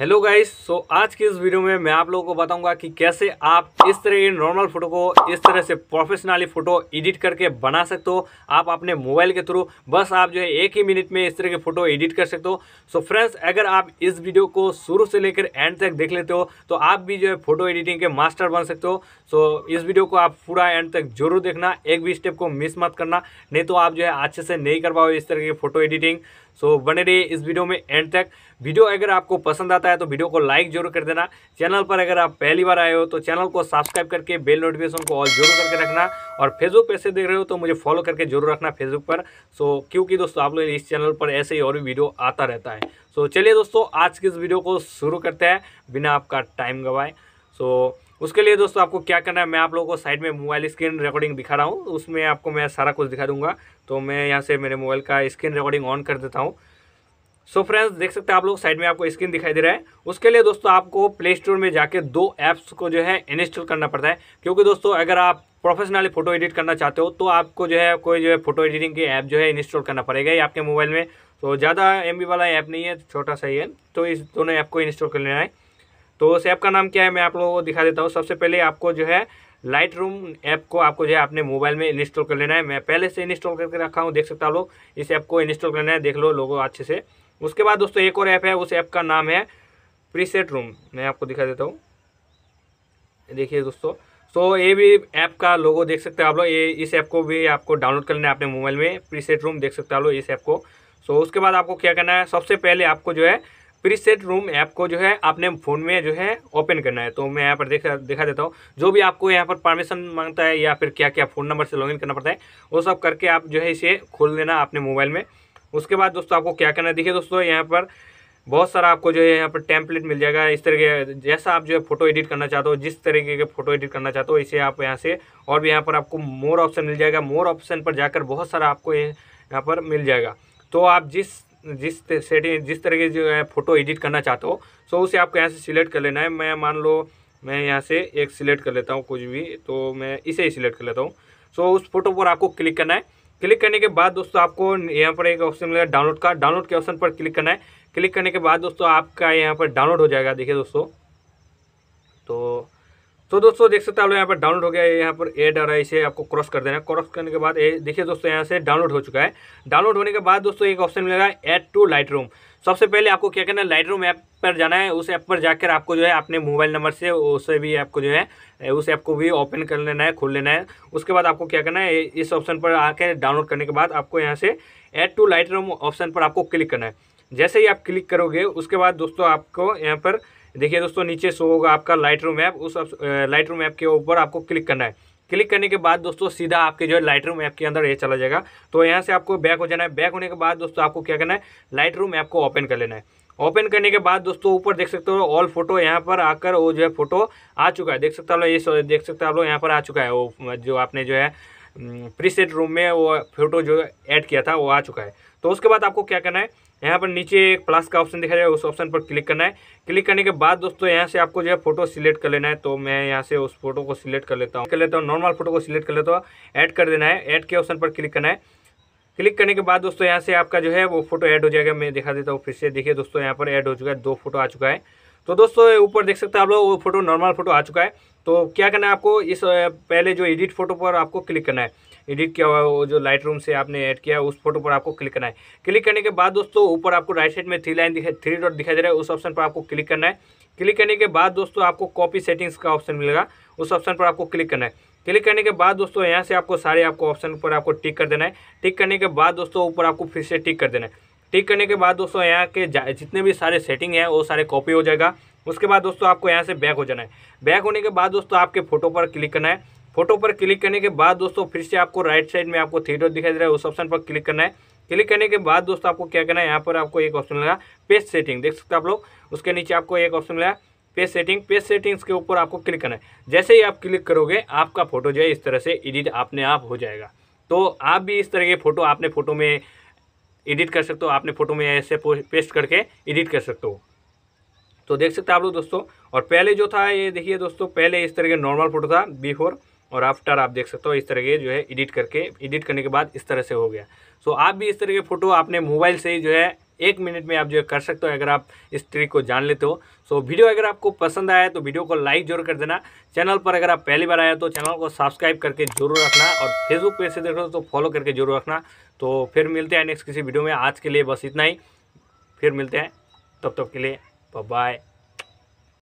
hello guys so आज की इस वीडियो में मैं आप लोगों को बताऊंगा कि कैसे आप इस तरह की नॉर्मल फ़ोटो को इस तरह से प्रोफेशनली फ़ोटो एडिट करके बना सकते हो आप अपने मोबाइल के थ्रू बस आप जो है एक ही मिनट में इस तरह के फ़ोटो एडिट कर सकते हो सो so फ्रेंड्स अगर आप इस वीडियो को शुरू से लेकर एंड तक देख लेते हो तो आप भी जो है फ़ोटो एडिटिंग के मास्टर बन सकते हो सो so इस वीडियो को आप पूरा एंड तक जरूर देखना एक भी स्टेप को मिस मत करना नहीं तो आप जो है अच्छे से नहीं कर पाओ इस तरह की फ़ोटो एडिटिंग सो बने रहिए इस वीडियो में एंड तक वीडियो अगर आपको पसंद आता है तो वीडियो को लाइक जरूर कर देना चैनल पर अगर आप पहली बार आए हो तो चैनल को सब्सक्राइब करके बेल नोटिफिकेशन को ऑल जरूर करके रखना और फेसबुक पे से देख रहे हो तो मुझे फॉलो करके जरूर रखना फेसबुक पर सो so, क्योंकि दोस्तों आप लोग इस चैनल पर ऐसे ही और भी वीडियो आता रहता है सो so, चलिए दोस्तों आज की इस वीडियो को शुरू करते हैं बिना आपका टाइम गवाए सो so, उसके लिए दोस्तों आपको क्या करना है मैं आप लोगों को साइड में मोबाइल स्क्रीन रिकॉर्डिंग दिखा रहा हूँ उसमें आपको मैं सारा कुछ दिखा दूंगा तो मैं यहाँ से मेरे मोबाइल का स्क्रीन रिकॉर्डिंग ऑन कर देता हूँ सो so फ्रेंड्स देख सकते हैं आप लोग साइड में आपको स्क्रीन दिखाई दे रहा है उसके लिए दोस्तों आपको प्ले स्टोर में जाके दो ऐप्स को जो है इंस्टॉल करना पड़ता है क्योंकि दोस्तों अगर आप प्रोफेशनली फोटो एडिट करना चाहते हो तो आपको जो है कोई जो है फोटो एडिटिंग की ऐप जो है इंस्टॉल करना पड़ेगा ही आपके मोबाइल में तो ज़्यादा एम वाला ऐप नहीं है छोटा सा ही है तो इस दोनों ऐप को इंस्टॉल कर लेना है तो उस ऐप का नाम क्या है मैं आप लोगों को दिखा देता हूँ सबसे पहले आपको जो है लाइट रूम ऐप को आपको जो है अपने मोबाइल में इंस्टॉल कर लेना है मैं पहले से इंस्टॉल करके रखा हूँ देख सकता हो लोग इस ऐप को इंस्टॉल करना है देख लो लोगों अच्छे से उसके बाद दोस्तों एक और ऐप है उस ऐप का नाम है प्रीसेट रूम मैं आपको दिखा देता हूँ देखिए दोस्तों सो तो ये भी ऐप का लोगो देख सकते हो आप लोग ये इस ऐप को भी आपको डाउनलोड कर लेना है अपने मोबाइल में प्रीसेट रूम देख सकते हो आप लोग इस ऐप को सो तो उसके बाद आपको क्या करना है सबसे पहले आपको जो है प्रीसेट रूम ऐप को जो है आपने फ़ोन में जो है ओपन करना है तो मैं यहाँ पर देखा दिखा देता हूँ जो भी आपको यहाँ पर परमिशन मांगता है या फिर क्या क्या फ़ोन नंबर से लॉगिन करना पड़ता है वो सब करके आप जो है इसे खोल लेना अपने मोबाइल में उसके बाद दोस्तों आपको क्या करना है देखिए दोस्तों यहाँ पर बहुत सारा आपको जो है यहाँ पर टैंपलेट मिल जाएगा इस तरह के जैसा आप जो है फोटो एडिट करना चाहते हो जिस तरीके के फोटो एडिट करना चाहते हो इसे आप यहाँ से और भी यहाँ पर आपको मोर ऑप्शन मिल जाएगा मोर ऑप्शन पर जाकर बहुत सारा आपको यहाँ पर मिल जाएगा तो आप जिस जिस सेटिंग जिस तरह के जो है फ़ोटो एडिट करना चाहते हो सो उसे आपको यहाँ से सिलेक्ट कर लेना है मैं मान लो मैं यहाँ से एक सिलेक्ट कर लेता हूँ कुछ भी तो मैं इसे ही सिलेक्ट कर लेता हूँ सो उस फोटो पर आपको क्लिक करना है क्लिक करने के बाद दोस्तों आपको यहाँ पर एक ऑप्शन मिलेगा डाउनलोड का डाउनलोड के ऑप्शन पर क्लिक करना है क्लिक करने के बाद दोस्तों आपका यहाँ पर डाउनलोड हो जाएगा देखिए दोस्तों तो तो दोस्तों देख सकते हैं आप लोग यहाँ पर डाउनलोड हो गया है यहाँ पर एड आ रहा है इसे आपको क्रॉस कर देना है क्रॉस करने के बाद देखिए दोस्तों यहाँ से डाउनलोड हो चुका है डाउनलोड होने के बाद दोस्तों एक ऑप्शन मिलेगा ऐड टू लाइट रूम सबसे पहले आपको क्या करना है लाइट रूम ऐप पर जाना है उस ऐप पर जाकर आपको जो है अपने मोबाइल नंबर से उसे भी ऐप को जो है उस ऐप को भी ओपन कर लेना है खोल लेना है उसके बाद आपको क्या करना है इस ऑप्शन पर आकर डाउनलोड करने के बाद आपको यहाँ से add to Lightroom option पर आपको क्लिक करना है जैसे ही आप क्लिक करोगे उसके बाद दोस्तों आपको यहाँ पर देखिए दोस्तों नीचे शो होगा आपका लाइट रूम ऐप उस लाइट रूम ऐप के ऊपर आपको क्लिक करना है क्लिक करने के बाद दोस्तों सीधा आपके जो है लाइट रूम ऐप के अंदर ये चला जाएगा तो यहाँ से आपको बैक हो जाना है बैक होने के बाद दोस्तों आपको क्या करना है लाइट रूम ऐप को ओपन कर लेना है ओपन करने के बाद दोस्तों ऊपर देख सकते हो ऑल फोटो यहाँ पर आकर वो जो है फोटो आ चुका है देख सकते हो ये देख सकते हो आप लोग यहाँ पर आ चुका है वो जो आपने जो है प्रीसेट रूम में वो फोटो जो ऐड किया था वो आ चुका है तो उसके बाद आपको क्या करना है यहाँ पर नीचे एक प्लस का ऑप्शन दिखाया जाएगा उस ऑप्शन पर क्लिक करना है क्लिक करने के बाद दोस्तों यहाँ से आपको जो है फोटो सिलेक्ट कर लेना है तो मैं यहाँ से उस फोटो को सिलेक्ट कर लेता हूँ कर लेता हूँ नॉर्मल फोटो को सिलेक्ट कर लेता हूँ ऐड कर देना है ऐड के ऑप्शन पर क्लिक करना है क्लिक करने के बाद दोस्तों यहाँ से आपका जो है वो फोटो ऐड हो जाएगा मैं दिखा देता हूँ फिर से देखिए दोस्तों यहाँ पर ऐड हो चुका है दो फोटो आ चुका है तो दोस्तों ऊपर देख सकते हैं आप लोग वो फोटो नॉर्मल फोटो आ चुका है तो क्या करना है आपको इस पहले जो एडिट फोटो पर आपको क्लिक करना है एडिट किया हुआ वो जो लाइट रूम से आपने ऐड किया उस फोटो पर आपको क्लिक करना है क्लिक करने के बाद दोस्तों ऊपर आपको राइट साइड में थ्री लाइन दिखाई थ्री डॉट दिखाई दे रहा है उस ऑप्शन पर आपको क्लिक करना है क्लिक करने के बाद दोस्तों आपको कॉपी सेटिंग्स का ऑप्शन मिलेगा उस ऑप्शन पर आपको क्लिक करना है क्लिक करने के बाद दोस्तों यहाँ से आपको सारे आपको ऑप्शन पर आपको टिक कर देना है टिक करने के बाद दोस्तों ऊपर आपको फिर से टिक कर देना है टिक करने के बाद दोस्तों यहाँ के जितने भी सारे सेटिंग हैं वो सारे कॉपी हो जाएगा उसके बाद दोस्तों आपको यहाँ से बैक हो जाना है बैक होने के बाद दोस्तों आपके फोटो पर क्लिक करना है फोटो पर क्लिक करने के बाद दोस्तों फिर से आपको राइट साइड में आपको थिएटर दिखाई दे रहा है उस ऑप्शन पर क्लिक करना है क्लिक करने के बाद दोस्तों आपको क्या करना है यहाँ पर आपको एक ऑप्शन मिला पेज सेटिंग देख सकते आप लोग उसके नीचे आपको एक ऑप्शन मिला पेज सेटिंग पेज सेटिंग्स के ऊपर आपको क्लिक करना है जैसे ही आप क्लिक करोगे आपका फोटो जो है इस तरह से एडिट अपने आप हो जाएगा तो आप भी इस तरह के फोटो आपने फोटो में एडिट कर सकते हो आपने फोटो में ऐसे पेस्ट करके एडिट कर सकते हो तो देख सकते आप लोग दोस्तों और पहले जो था ये देखिए दोस्तों पहले इस तरह के नॉर्मल फोटो था बिफोर और आफ्टर आप देख सकते हो इस तरह के जो है एडिट करके एडिट करने के बाद इस तरह से हो गया सो so, आप भी इस तरह के फ़ोटो अपने मोबाइल से ही जो है एक मिनट में आप जो है कर सकते हो अगर आप इस ट्रिक को जान लेते हो सो so, वीडियो अगर आपको पसंद आया तो वीडियो को लाइक जरूर कर देना चैनल पर अगर आप पहली बार आया तो चैनल को सब्सक्राइब करके जरूर रखना और फेसबुक पेज से देख रहे हो तो फॉलो करके जरूर रखना तो फिर मिलते हैं नेक्स्ट किसी वीडियो में आज के लिए बस इतना ही फिर मिलते हैं तब तक के लिए बाय